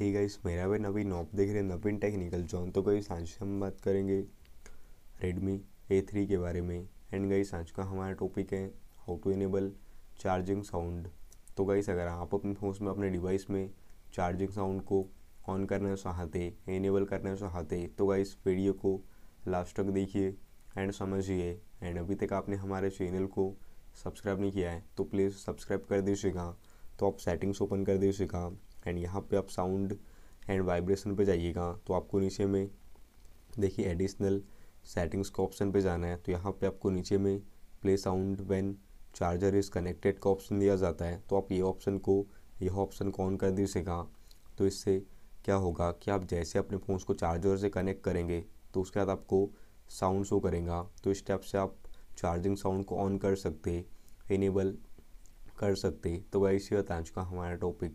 ही guys मेरा भाई नवीन op देख रहे हैं नवीन टेक्निकल जॉन तो गई आज हम बात करेंगे रेडमी ए थ्री के बारे में एंड गाइस आज का हमारा टॉपिक है how to enable charging sound तो गाइस अगर आप अपने फोन में अपने डिवाइस में चार्जिंग साउंड को ऑन करना चाहते इनेबल करना चाहते तो गाइस वीडियो को लास्ट तक देखिए एंड समझिए एंड अभी तक आपने हमारे चैनल को सब्सक्राइब नहीं किया है तो प्लीज़ सब्सक्राइब कर दीजिएगा तो आप सेटिंग्स ओपन कर दीजिएगा एंड यहाँ पे आप साउंड एंड वाइब्रेशन पे जाइएगा तो आपको नीचे में देखिए एडिशनल सेटिंग्स का ऑप्शन पे जाना है तो यहाँ पे आपको नीचे में play sound when charger is connected का ऑप्शन दिया जाता है तो आप ये ऑप्शन को यह ऑप्शन को ऑन कर दीजिएगा तो इससे क्या होगा कि आप जैसे अपने फ़ोन को चार्जर से कनेक्ट करेंगे तो उसके बाद आपको साउंड शो करेगा तो इस टाइप से आप चार्जिंग साउंड को ऑन कर सकते इनेबल कर सकते तो वैसे बताना चुका हमारा टॉपिक